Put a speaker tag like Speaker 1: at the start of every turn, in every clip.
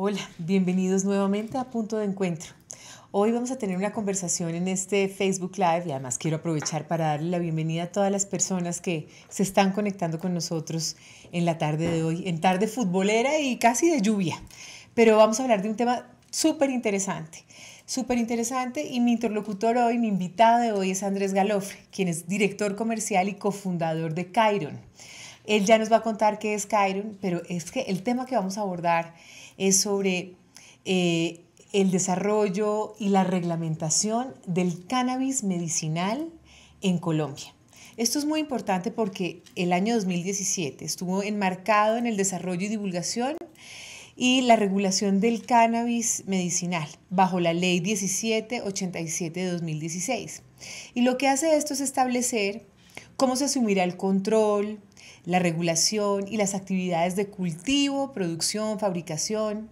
Speaker 1: Hola, bienvenidos nuevamente a Punto de Encuentro. Hoy vamos a tener una conversación en este Facebook Live y además quiero aprovechar para darle la bienvenida a todas las personas que se están conectando con nosotros en la tarde de hoy, en tarde futbolera y casi de lluvia. Pero vamos a hablar de un tema súper interesante, súper interesante y mi interlocutor hoy, mi invitado de hoy es Andrés Galofre, quien es director comercial y cofundador de Cairon. Él ya nos va a contar qué es Cairon, pero es que el tema que vamos a abordar es sobre eh, el desarrollo y la reglamentación del cannabis medicinal en Colombia. Esto es muy importante porque el año 2017 estuvo enmarcado en el desarrollo y divulgación y la regulación del cannabis medicinal bajo la ley 1787 de 2016. Y lo que hace esto es establecer cómo se asumirá el control, la regulación y las actividades de cultivo, producción, fabricación,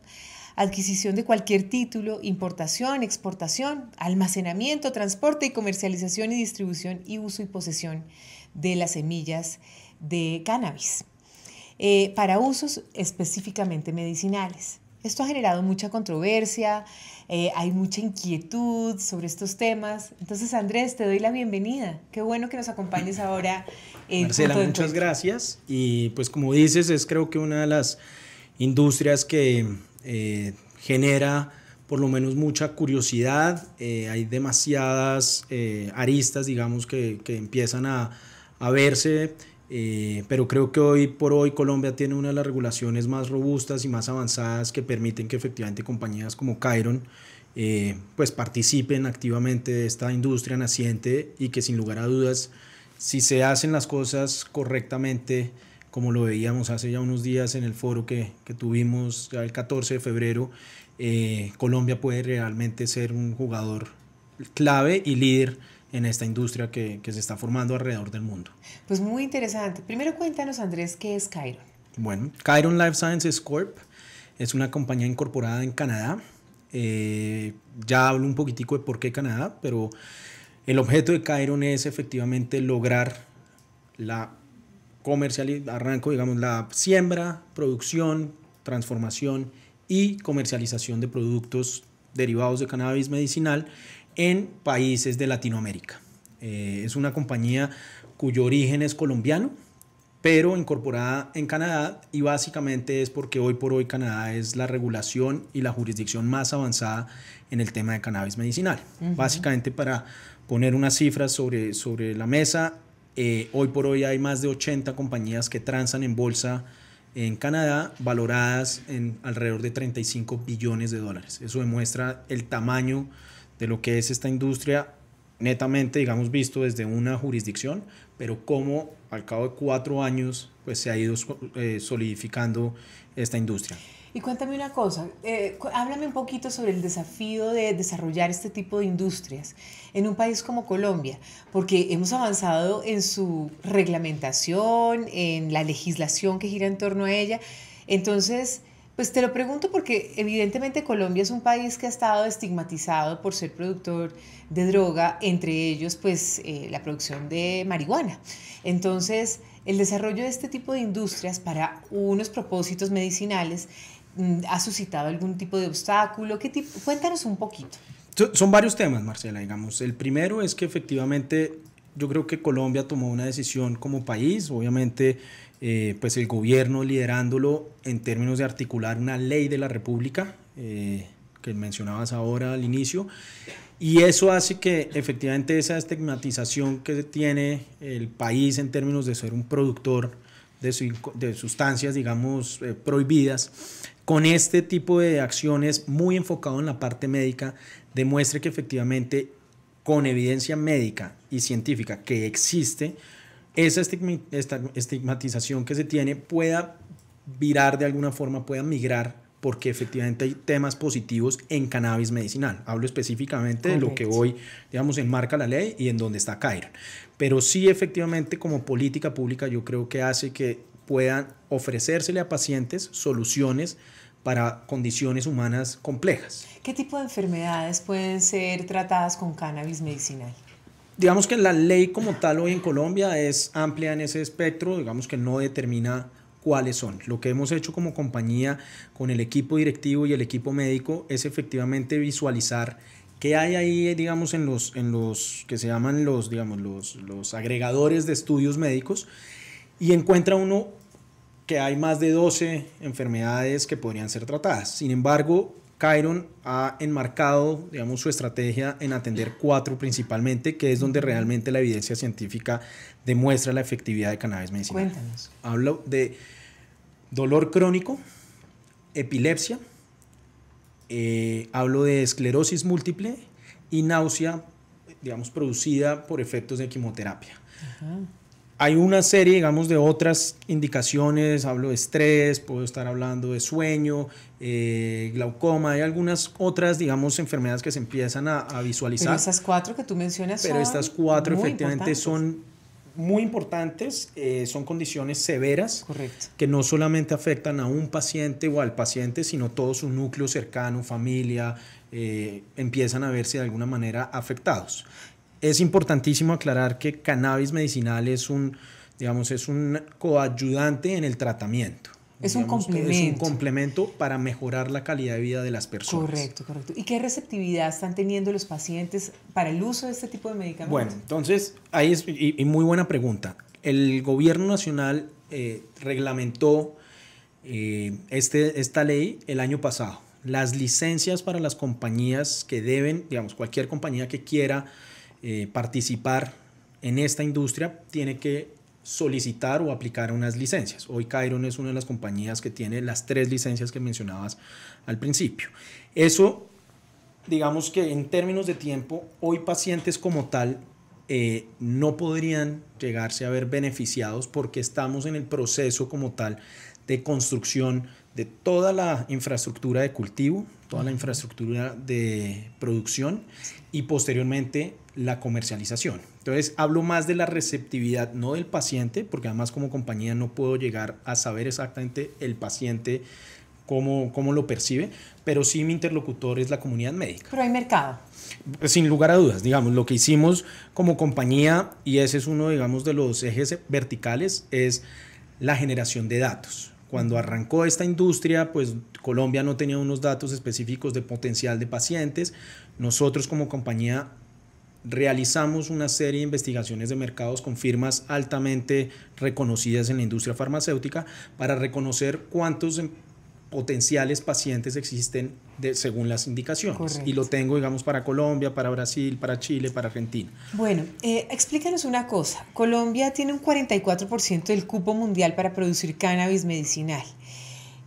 Speaker 1: adquisición de cualquier título, importación, exportación, almacenamiento, transporte y comercialización y distribución y uso y posesión de las semillas de cannabis eh, para usos específicamente medicinales. Esto ha generado mucha controversia, eh, hay mucha inquietud sobre estos temas. Entonces, Andrés, te doy la bienvenida. Qué bueno que nos acompañes ahora Marcela, muchas
Speaker 2: gracias. Y pues como dices, es creo que una de las industrias que eh, genera por lo menos mucha curiosidad. Eh, hay demasiadas eh, aristas, digamos, que, empiezan a, verse. pero creo que hoy por hoy Colombia tiene una de las regulaciones más robustas y más avanzadas que permiten que efectivamente compañías como Chiron pues participen activamente de esta industria naciente y que sin lugar a dudas si se hacen las cosas correctamente, como lo veíamos hace ya unos días en el foro que, tuvimos el 14 de febrero, eh, Colombia puede realmente ser un jugador clave y líder en esta industria que, se está formando alrededor del mundo.
Speaker 1: Pues muy interesante. Primero cuéntanos, Andrés, ¿qué es Chiron?
Speaker 2: Bueno, Chiron Life Sciences Corp es una compañía incorporada en Canadá. Eh, ya hablo un poquitico de por qué Canadá, pero el objeto de Chiron es efectivamente lograr la comercialización, arranco, digamos, la siembra, producción, transformación y comercialización de productos derivados de cannabis medicinal en países de Latinoamérica. Eh, es una compañía cuyo origen es colombiano, pero incorporada en Canadá y básicamente es porque hoy por hoy Canadá es la regulación y la jurisdicción más avanzada en el tema de cannabis medicinal. Básicamente para poner unas cifras sobre, sobre la mesa, eh, hoy por hoy hay más de 80 compañías que transan en bolsa en Canadá valoradas en alrededor de 35 billones de dólares. Eso demuestra el tamaño de lo que es esta industria netamente, digamos, visto desde una jurisdicción, pero cómo al cabo de cuatro años pues, se ha ido eh, solidificando esta industria.
Speaker 1: Y cuéntame una cosa, eh, háblame un poquito sobre el desafío de desarrollar este tipo de industrias en un país como Colombia, porque hemos avanzado en su reglamentación, en la legislación que gira en torno a ella. Entonces, pues te lo pregunto porque evidentemente Colombia es un país que ha estado estigmatizado por ser productor de droga, entre ellos pues eh, la producción de marihuana. Entonces, el desarrollo de este tipo de industrias para unos propósitos medicinales mm, ha suscitado algún tipo de obstáculo. ¿Qué tipo? Cuéntanos un poquito.
Speaker 2: Son varios temas, Marcela, digamos. El primero es que efectivamente yo creo que Colombia tomó una decisión como país, obviamente eh, pues el gobierno liderándolo en términos de articular una ley de la República, eh, que mencionabas ahora al inicio, y eso hace que efectivamente esa estigmatización que tiene el país en términos de ser un productor de, sustancias, digamos, eh, prohibidas, con este tipo de acciones muy enfocado en la parte médica, demuestre que efectivamente con evidencia médica y científica que existe, esa estigmatización que se tiene pueda virar de alguna forma, pueda migrar, porque efectivamente hay temas positivos en cannabis medicinal. Hablo específicamente de lo que hoy, digamos, enmarca la ley y en donde está Cairo. Pero sí, efectivamente, como política pública, yo creo que hace que puedan ofrecérsele a pacientes soluciones para condiciones humanas complejas.
Speaker 1: ¿Qué tipo de enfermedades pueden ser tratadas con cannabis medicinal?
Speaker 2: digamos que la ley como tal hoy en Colombia es amplia en ese espectro, digamos que no determina cuáles son. Lo que hemos hecho como compañía con el equipo directivo y el equipo médico es efectivamente visualizar qué hay ahí, digamos, en los, en los que se llaman los, digamos, los, los agregadores de estudios médicos y encuentra uno que hay más de 12 enfermedades que podrían ser tratadas. Sin embargo, Chiron ha enmarcado, digamos, su estrategia en atender cuatro principalmente, que es donde realmente la evidencia científica demuestra la efectividad de cannabis medicinal. Cuéntanos. Hablo de dolor crónico, epilepsia, eh, hablo de esclerosis múltiple y náusea, digamos, producida por efectos de quimioterapia. Hay una serie, digamos, de otras indicaciones, hablo de estrés, puedo estar hablando de sueño, eh, glaucoma, hay algunas otras, digamos, enfermedades que se empiezan a, visualizar. Pero estas cuatro que tú mencionas Pero estas cuatro efectivamente son muy importantes, eh, son condiciones severas Correcto. que no solamente afectan a un paciente o al paciente, sino todo su núcleo cercano, familia, eh, empiezan a verse de alguna manera afectados. Es importantísimo aclarar que cannabis medicinal es un, digamos, es un coayudante en el tratamiento. Es un complemento. Es un complemento para mejorar la calidad de vida de las personas. Correcto, correcto.
Speaker 1: ¿Y qué receptividad están teniendo los pacientes para el uso de este tipo de medicamentos? Bueno,
Speaker 2: entonces, ahí es, y, muy buena pregunta. El gobierno nacional eh, reglamentó eh, este, esta ley el año pasado. Las licencias para las compañías que deben, digamos, cualquier compañía que quiera eh, participar en esta industria tiene que solicitar o aplicar unas licencias. Hoy Chiron es una de las compañías que tiene las tres licencias que mencionabas al principio. Eso, digamos que en términos de tiempo, hoy pacientes como tal eh, no podrían llegarse a ver beneficiados porque estamos en el proceso como tal de construcción de toda la infraestructura de cultivo, toda la infraestructura de producción y posteriormente la comercialización. Entonces, hablo más de la receptividad, no del paciente, porque además como compañía no puedo llegar a saber exactamente el paciente cómo, cómo lo percibe, pero sí mi interlocutor es la comunidad médica.
Speaker 1: Pero hay mercado.
Speaker 2: Sin lugar a dudas, digamos, lo que hicimos como compañía, y ese es uno, digamos, de los ejes verticales, es la generación de datos. Cuando arrancó esta industria, pues Colombia no tenía unos datos específicos de potencial de pacientes. Nosotros como compañía realizamos una serie de investigaciones de mercados con firmas altamente reconocidas en la industria farmacéutica para reconocer cuántos potenciales pacientes existen según las indicaciones. Y lo tengo, digamos, para Colombia, para Brasil, para Chile, para Argentina.
Speaker 1: Bueno, eh, explícanos una cosa. Colombia tiene un 44% del cupo mundial para producir cannabis medicinal.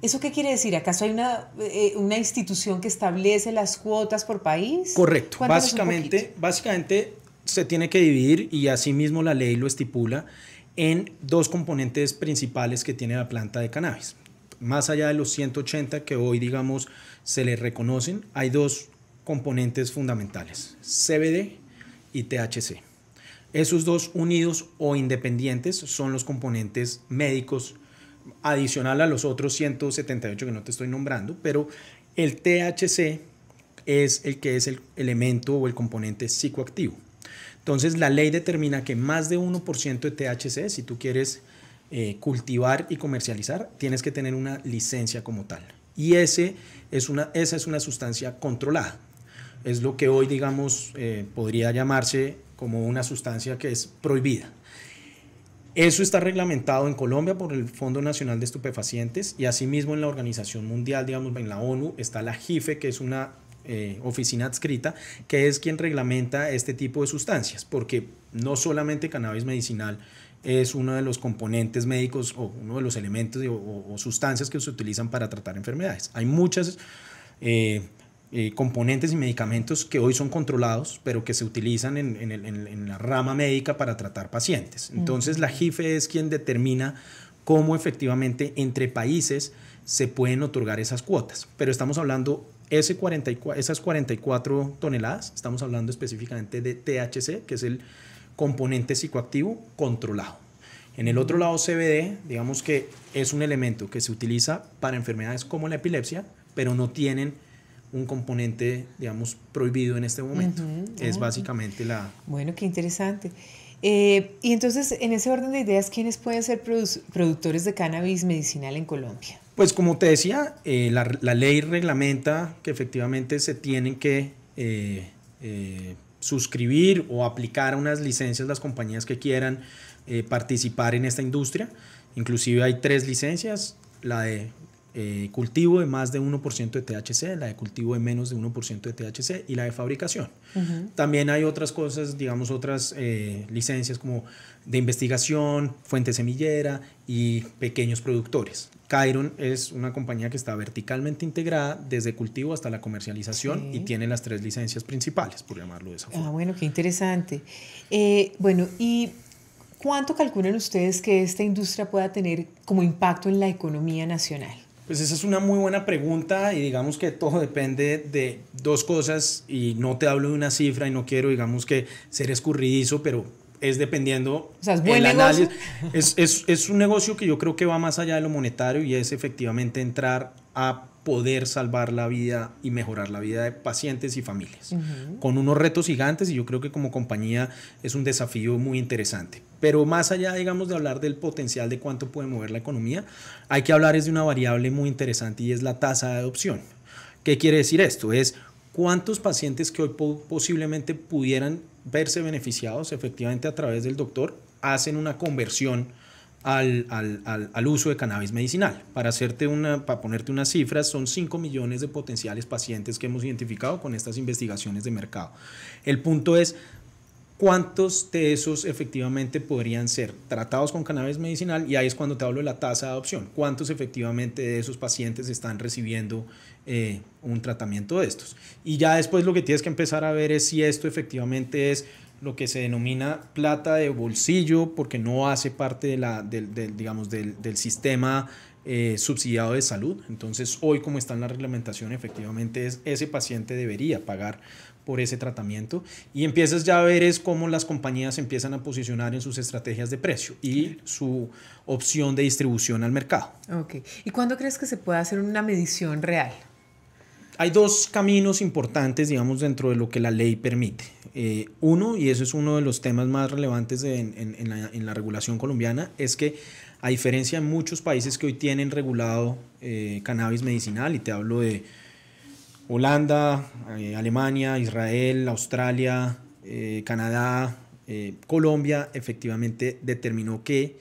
Speaker 1: ¿Eso qué quiere decir? ¿Acaso hay eh, eh, una, institución que establece las cuotas por país? Correcto. Básicamente,
Speaker 2: básicamente se tiene que dividir, y asimismo la ley lo estipula, en dos componentes principales que tiene la planta de cannabis. Más allá de los 180 que hoy, digamos, se le reconocen, hay dos componentes fundamentales, CBD y THC. Esos dos unidos o independientes son los componentes médicos adicional a los otros 178 que no te estoy nombrando, pero el THC es el que es el elemento o el componente psicoactivo. Entonces la ley determina que más de 1% de THC, si tú quieres eh, cultivar y comercializar, tienes que tener una licencia como tal. Y ese es esa es una sustancia controlada. Es lo que hoy, digamos, eh, podría llamarse como una sustancia que es prohibida. Eso está reglamentado en Colombia por el Fondo Nacional de Estupefacientes y asimismo en la Organización Mundial, digamos, en la ONU, está la JIFE, que es una eh, oficina adscrita, que es quien reglamenta este tipo de sustancias, porque no solamente cannabis medicinal es uno de los componentes médicos o uno de los elementos o, sustancias que se utilizan para tratar enfermedades. Hay muchas... Eh, eh, componentes y medicamentos que hoy son controlados, pero que se utilizan en, la rama médica para tratar pacientes. Entonces la JIFE es quien determina cómo efectivamente entre países se pueden otorgar esas cuotas. Pero estamos hablando ese 44, esas 44 toneladas, estamos hablando específicamente de THC, que es el componente psicoactivo controlado. En el otro lado, CBD, digamos que es un elemento que se utiliza para enfermedades como la epilepsia, pero no tienen un componente, digamos, prohibido en este momento. es básicamente la...
Speaker 1: Bueno, qué interesante. Eh, y entonces, en ese orden de ideas, ¿quiénes pueden ser
Speaker 2: productores
Speaker 1: de cannabis medicinal en Colombia?
Speaker 2: Pues como te decía, eh, la, ley reglamenta que efectivamente se tienen que eh, suscribir o aplicar unas licencias las compañías que quieran participar en esta industria. Inclusive hay tres licencias, la de eh, cultivo de más de 1% de THC, la de cultivo de menos de 1% de THC y la de fabricación. También hay otras cosas, digamos, otras eh, licencias como de investigación, fuente semillera y pequeños productores. Chiron es una compañía que está verticalmente integrada desde cultivo hasta la comercialización y tiene las tres licencias principales, por llamarlo de esa
Speaker 1: forma. Ah, bueno, qué interesante. Eh, bueno, y ¿cuánto calculan ustedes que esta industria pueda tener como impacto en la economía nacional?
Speaker 2: Pues esa es una muy buena pregunta y digamos que todo depende de dos cosas y no te hablo de una cifra y no quiero digamos que ser escurridizo, pero es dependiendo o ¿es análisis. es un negocio que yo creo que va más allá de lo monetario y es efectivamente entrar a poder salvar la vida y mejorar la vida de pacientes y familias, con unos retos gigantes y yo creo que como compañía es un desafío muy interesante. Pero más allá, digamos, de hablar del potencial de cuánto puede mover la economía, hay que hablar es de una variable muy interesante y es la tasa de adopción. ¿Qué quiere decir esto? Es cuántos pacientes que hoy posiblemente pudieran verse beneficiados efectivamente a través del doctor hacen una conversión al, uso de cannabis medicinal. Para, hacerte una, para ponerte unas cifras, son 5 millones de potenciales pacientes que hemos identificado con estas investigaciones de mercado. El punto es, ¿cuántos de esos efectivamente podrían ser tratados con cannabis medicinal? Y ahí es cuando te hablo de la tasa de adopción. ¿Cuántos efectivamente de esos pacientes están recibiendo eh, un tratamiento de estos? Y ya después lo que tienes que empezar a ver es si esto efectivamente es lo que se denomina plata de bolsillo porque no hace parte de la, del, digamos, del, sistema eh, subsidiado de salud. Entonces, hoy como está en la reglamentación, efectivamente es, ese paciente debería pagar por ese tratamiento y empiezas ya a ver es cómo las compañías empiezan a posicionar en sus estrategias de precio y su opción de distribución al mercado.
Speaker 1: ¿Y cuándo crees que se puede hacer una medición real?
Speaker 2: Hay dos caminos importantes, digamos, dentro de lo que la ley permite. Eh, uno, y eso es uno de los temas más relevantes en, la, regulación colombiana, es que a diferencia de muchos países que hoy tienen regulado eh, cannabis medicinal, y te hablo de Holanda, eh, Alemania, Israel, Australia, Canadá, Colombia, efectivamente determinó que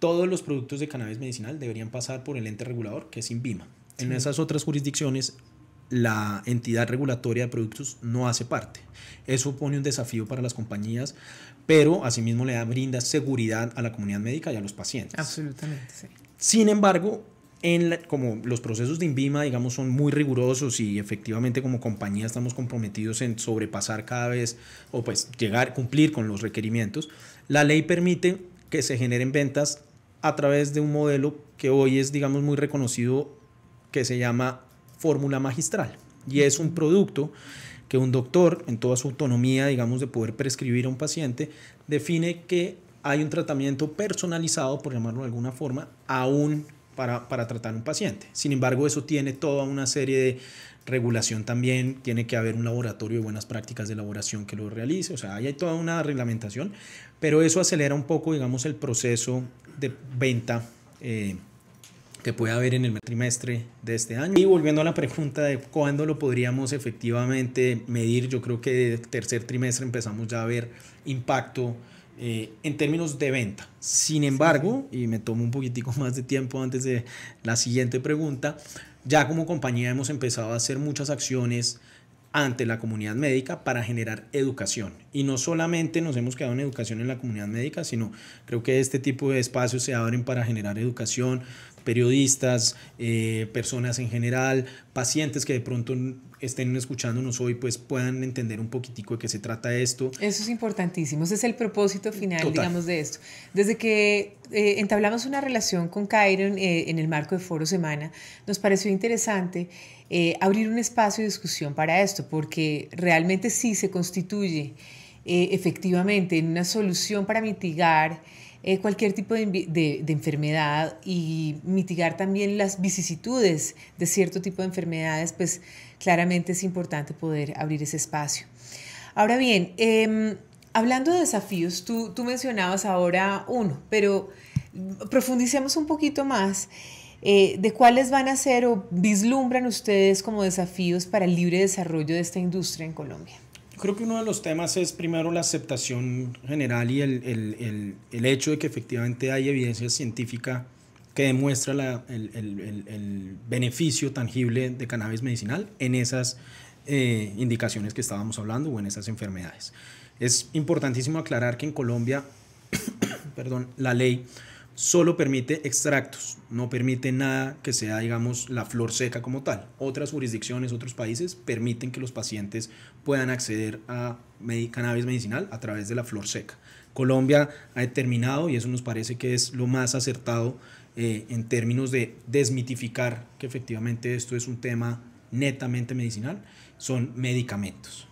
Speaker 2: todos los productos de cannabis medicinal deberían pasar por el ente regulador, que es INVIMA. En esas otras jurisdicciones, la entidad regulatoria de productos no hace parte. Eso pone un desafío para las compañías, pero asimismo le brinda seguridad a la comunidad médica y a los pacientes.
Speaker 1: Absolutamente, sí.
Speaker 2: Sin embargo, en como los procesos de INVIMA, digamos, son muy rigurosos y efectivamente como compañía estamos comprometidos en sobrepasar cada vez o pues llegar, cumplir con los requerimientos, la ley permite que se generen ventas a través de un modelo que hoy es, digamos, muy reconocido que se llama fórmula magistral y es un producto que un doctor, en toda su autonomía, digamos, de poder prescribir a un paciente, define que hay un tratamiento personalizado, por llamarlo de alguna forma, aún para, para tratar un paciente. Sin embargo, eso tiene toda una serie de regulación también, tiene que haber un laboratorio de buenas prácticas de elaboración que lo realice, o sea, ahí hay toda una reglamentación, pero eso acelera un poco, digamos, el proceso de venta. Eh, que pueda haber en el trimestre de este año. Y volviendo a la pregunta de cuándo lo podríamos efectivamente medir, yo creo que de tercer trimestre empezamos ya a ver impacto eh, en términos de venta. Sin embargo, y me tomo un poquitico más de tiempo antes de la siguiente pregunta, ya como compañía hemos empezado a hacer muchas acciones ante la comunidad médica para generar educación. Y no solamente nos hemos quedado en educación en la comunidad médica, sino creo que este tipo de espacios se abren para generar educación, periodistas, eh, personas en general, pacientes que de pronto estén escuchándonos hoy, pues puedan entender un poquitico de qué se trata esto.
Speaker 1: Eso es importantísimo, ese es el propósito final, digamos, de esto. Desde que eh, entablamos una relación con Kyron eh, en el marco de Foro Semana, nos pareció interesante abrir un espacio de discusión para esto, porque realmente sí se constituye efectivamente en una solución para mitigar eh, cualquier tipo de, enfermedad y mitigar también las vicisitudes de cierto tipo de enfermedades, pues claramente es importante poder abrir ese espacio. Ahora bien, em, hablando de desafíos, tú, mencionabas ahora uno, pero profundicemos un poquito más. Eh, de cuáles van a ser o vislumbran ustedes como desafíos para el libre desarrollo de esta industria en Colombia
Speaker 2: creo que uno de los temas es primero la aceptación general y el, hecho de que efectivamente hay evidencia científica que demuestra el, beneficio tangible de cannabis medicinal en esas eh, indicaciones que estábamos hablando o en esas enfermedades. Es importantísimo aclarar que en Colombia, perdón, la ley solo permite extractos, no permite nada que sea, digamos, la flor seca como tal. Otras jurisdicciones, otros países permiten que los pacientes puedan acceder a cannabis medicinal a través de la flor seca. Colombia ha determinado, y eso nos parece que es lo más acertado eh, en términos de desmitificar que efectivamente esto es un tema netamente medicinal, son medicamentos.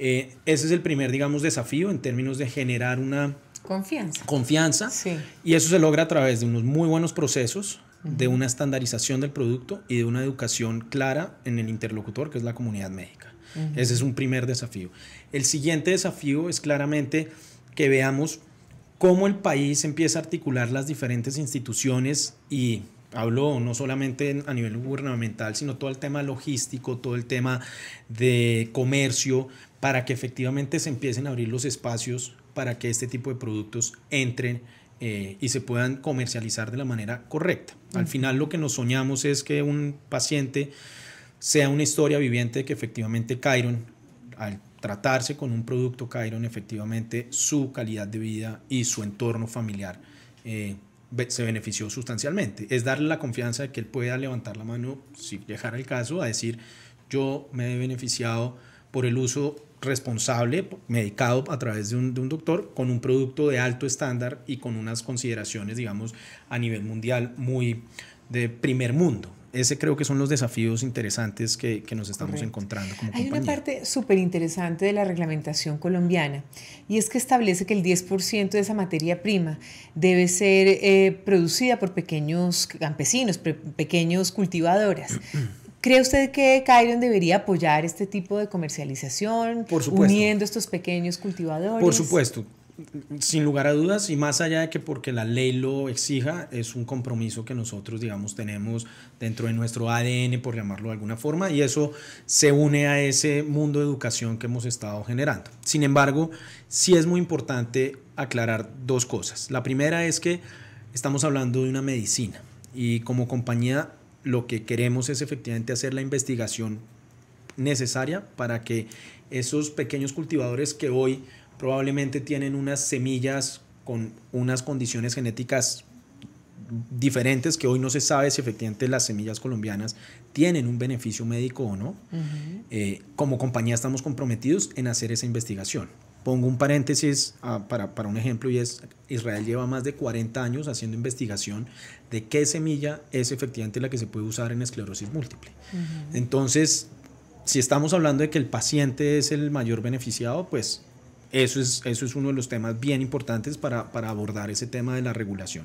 Speaker 2: Eh, ese es el primer, digamos, desafío en términos de generar una Confianza. Confianza. Y eso se logra a través de unos muy buenos procesos, de una estandarización del producto y de una educación clara en el interlocutor, que es la comunidad médica. Ese es un primer desafío. El siguiente desafío es claramente que veamos cómo el país empieza a articular las diferentes instituciones y hablo no solamente a nivel gubernamental, sino todo el tema logístico, todo el tema de comercio, para que efectivamente se empiecen a abrir los espacios para que este tipo de productos entren eh, y se puedan comercializar de la manera correcta. Al final lo que nos soñamos es que un paciente sea una historia viviente de que efectivamente Chiron, al tratarse con un producto Chiron, efectivamente su calidad de vida y su entorno familiar eh, se benefició sustancialmente. Es darle la confianza de que él pueda levantar la mano, si dejara el caso, a decir yo me he beneficiado por el uso responsable, medicado a través de un, doctor, con un producto de alto estándar y con unas consideraciones, digamos, a nivel mundial muy de primer mundo. Ese creo que son los desafíos interesantes que, nos estamos encontrando. Como Hay una
Speaker 1: parte súper interesante de la reglamentación colombiana y es que establece que el 10% de esa materia prima debe ser eh, producida por pequeños campesinos, pequeños cultivadoras. ¿Cree usted que Cairon debería apoyar este tipo de comercialización, Por supuesto. uniendo estos pequeños cultivadores? Por supuesto,
Speaker 2: sin lugar a dudas y más allá de que porque la ley lo exija, es un compromiso que nosotros, digamos, tenemos dentro de nuestro ADN, por llamarlo de alguna forma, y eso se une a ese mundo de educación que hemos estado generando. Sin embargo, sí es muy importante aclarar dos cosas. La primera es que estamos hablando de una medicina y como compañía lo que queremos es efectivamente hacer la investigación necesaria para que esos pequeños cultivadores que hoy probablemente tienen unas semillas con unas condiciones genéticas diferentes que hoy no se sabe si efectivamente las semillas colombianas tienen un beneficio médico o no. Eh, como compañía estamos comprometidos en hacer esa investigación. Pongo un paréntesis ah, para, un ejemplo y es, Israel lleva más de 40 años haciendo investigación de qué semilla es efectivamente la que se puede usar en esclerosis múltiple. Entonces, si estamos hablando de que el paciente es el mayor beneficiado, pues eso es, eso es uno de los temas bien importantes para, para abordar ese tema de la regulación.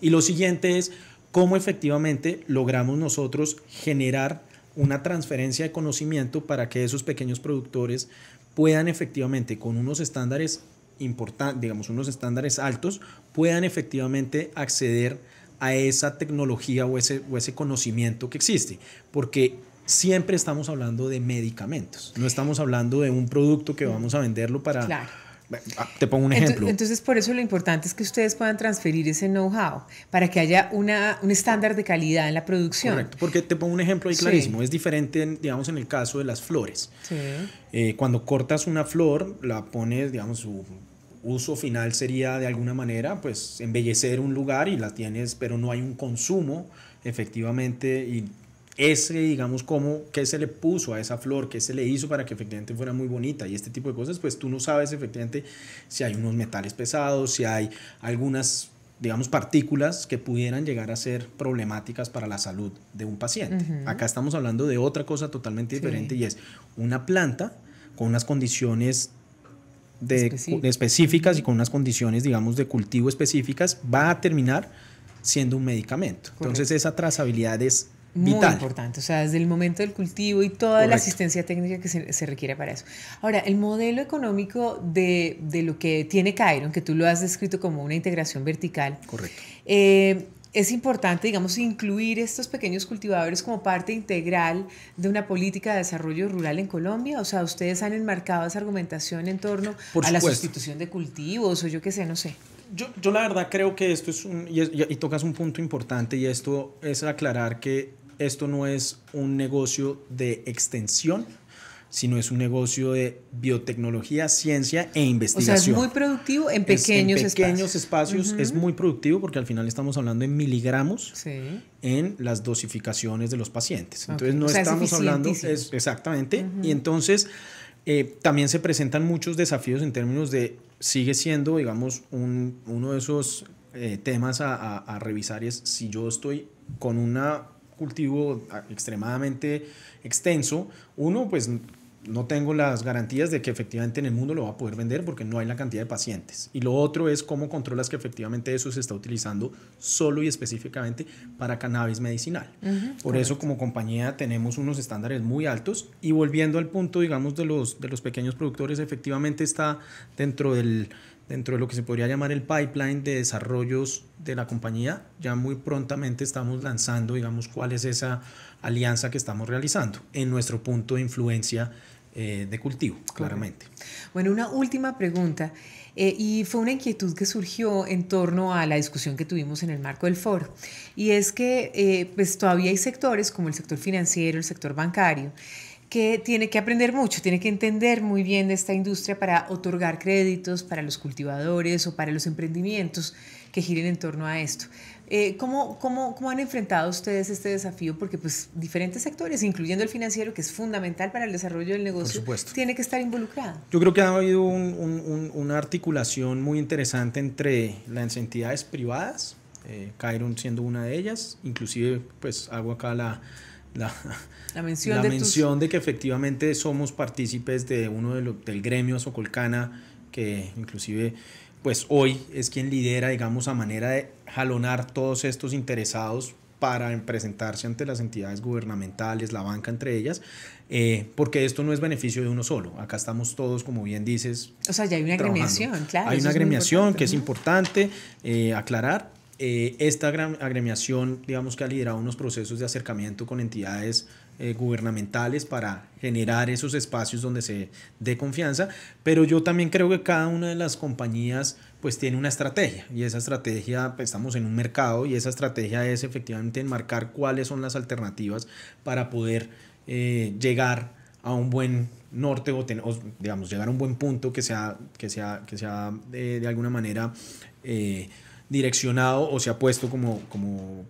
Speaker 2: Y lo siguiente es cómo efectivamente logramos nosotros generar una transferencia de conocimiento para que esos pequeños productores puedan efectivamente con unos estándares importantes, digamos unos estándares altos, puedan efectivamente acceder a esa tecnología o ese, o ese conocimiento que existe, porque siempre estamos hablando de medicamentos, no estamos hablando de un producto que vamos a venderlo para... Claro te pongo un ejemplo. Entonces,
Speaker 1: por eso lo importante es que ustedes puedan transferir ese know-how para que haya un estándar de calidad en la producción. Correcto,
Speaker 2: porque te pongo un ejemplo ahí clarísimo. Es diferente, digamos, en el caso de las flores. Eh, cuando cortas una flor, la pones, digamos, su uso final sería de alguna manera, pues, embellecer un lugar y la tienes, pero no hay un consumo efectivamente y ese, digamos, cómo, qué se le puso a esa flor, qué se le hizo para que efectivamente fuera muy bonita y este tipo de cosas, pues tú no sabes efectivamente si hay unos metales pesados, si hay algunas, digamos, partículas que pudieran llegar a ser problemáticas para la salud de un paciente. Acá estamos hablando de otra cosa totalmente diferente y es una planta con unas condiciones de, específicas y con unas condiciones, digamos, de cultivo específicas, va a terminar siendo un medicamento. Entonces esa trazabilidad es muy importante,
Speaker 1: o sea, desde el momento del cultivo y toda la asistencia técnica que se, requiere para eso. Ahora, el modelo económico de, lo que tiene Cairon, que tú lo has descrito como una integración vertical. Correcto. Eh, es importante, digamos, incluir estos pequeños cultivadores como parte integral de una política de desarrollo rural en Colombia? O sea, ustedes han enmarcado esa argumentación en torno a la sustitución de cultivos o yo qué sé, no sé.
Speaker 2: Yo, la verdad creo que esto es un, y, tocas un punto importante y esto es aclarar que esto no es un negocio de extensión, sino es un negocio de biotecnología, ciencia e investigación. O sea, es muy
Speaker 1: productivo en pequeños espacios. En pequeños espacios, es
Speaker 2: muy productivo porque al final estamos hablando en miligramos en las dosificaciones de los pacientes. Entonces no estamos hablando exactamente. Y entonces eh, también se presentan muchos desafíos en términos de sigue siendo, digamos, uno de esos eh, temas a, a revisar es si yo estoy con una cultivo ah, extremadamente extenso, uno, pues no tengo las garantías de que efectivamente en el mundo lo va a poder vender porque no hay la cantidad de pacientes. Y lo otro es cómo controlas que efectivamente eso se está utilizando solo y específicamente para cannabis medicinal. Por eso como compañía tenemos unos estándares muy altos y volviendo al punto, digamos, de los, de los pequeños productores, efectivamente está dentro del dentro de lo que se podría llamar el pipeline de desarrollos de la compañía. Ya muy prontamente estamos lanzando, digamos, cuál es esa alianza que estamos realizando en nuestro punto de influencia eh, de cultivo, claramente.
Speaker 1: Bueno, una última pregunta. Eh, y fue una inquietud que surgió en torno a la discusión que tuvimos en el marco del foro. Y es que eh, pues todavía hay sectores como el sector financiero, el sector bancario, que tiene que aprender mucho, tiene que entender muy bien de esta industria para otorgar créditos para los cultivadores o para los emprendimientos que giren en torno a esto. Eh, ¿cómo, han enfrentado ustedes este desafío? Porque pues diferentes sectores, incluyendo el financiero, que es fundamental para el desarrollo del negocio, tiene que estar involucrado.
Speaker 2: Yo creo que ha habido una articulación muy interesante entre las entidades privadas, eh, siendo una de ellas, inclusive pues hago acá la la, mención, de, que efectivamente somos partícipes de uno de del gremio Socolcana, que inclusive pues hoy es quien lidera, digamos, a manera de jalonar todos estos interesados para presentarse ante las entidades gubernamentales, la banca entre ellas, eh, porque esto no es beneficio de uno solo. Acá estamos todos, como bien dices.
Speaker 1: O sea, ya hay una gremiación, claro. Hay una gremiación que es
Speaker 2: importante eh, aclarar, eh, esta agremiación, digamos que ha liderado unos procesos de acercamiento con entidades eh, gubernamentales para generar esos espacios donde se dé confianza, pero yo también creo que cada una de las compañías pues tiene una estrategia y esa estrategia, pues, estamos en un mercado y esa estrategia es efectivamente enmarcar cuáles son las alternativas para poder eh, llegar a un buen norte o, digamos llegar a un buen punto que sea, que sea, que sea de alguna manera direccionado o se ha puesto como, como,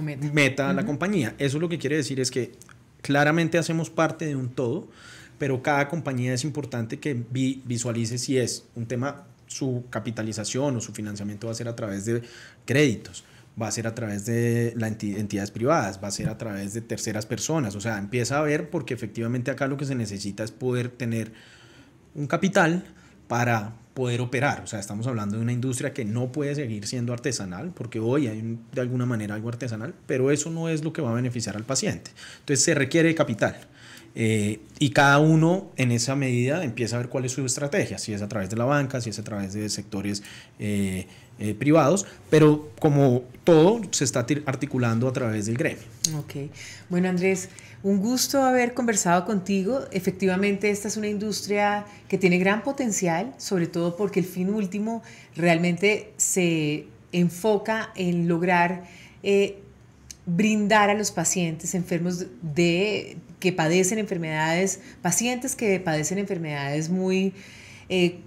Speaker 1: meta, a la
Speaker 2: compañía. Eso lo que quiere decir es que claramente hacemos parte de un todo, pero cada compañía es importante que visualice si es un tema, su capitalización o su financiamiento va a ser a través de créditos va a ser a través de las entidades privadas, va a ser a través de terceras personas, o sea, empieza a ver porque efectivamente acá lo que se necesita es poder tener un capital para poder operar. O sea, estamos hablando de una industria que no puede seguir siendo artesanal, porque hoy hay de alguna manera algo artesanal, pero eso no es lo que va a beneficiar al paciente. Entonces se requiere capital. Eh, y cada uno en esa medida empieza a ver cuál es su estrategia, si es a través de la banca, si es a través de sectores eh, eh, privados, pero como todo se está articulando a través del gremio.
Speaker 1: Ok. Bueno, Andrés, un gusto haber conversado contigo. Efectivamente, esta es una industria que tiene gran potencial, sobre todo porque el fin último realmente se enfoca en lograr eh, brindar a los pacientes enfermos de que padecen enfermedades, pacientes que padecen enfermedades muy eh,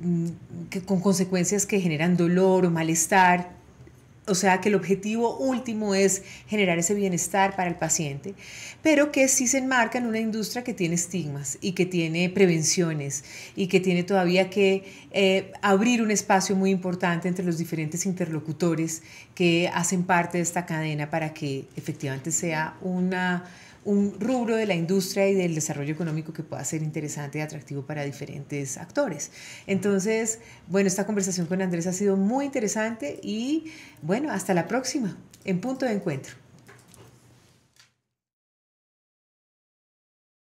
Speaker 1: con consecuencias que generan dolor o malestar. O sea que el objetivo último es generar ese bienestar para el paciente, pero que sí se enmarca en una industria que tiene estigmas y que tiene prevenciones y que tiene todavía que eh, abrir un espacio muy importante entre los diferentes interlocutores que hacen parte de esta cadena para que efectivamente sea una, un rubro de la industria y del desarrollo económico que pueda ser interesante y atractivo para diferentes actores. Entonces, bueno, esta conversación con Andrés ha sido muy interesante y bueno, hasta la próxima en punto de encuentro.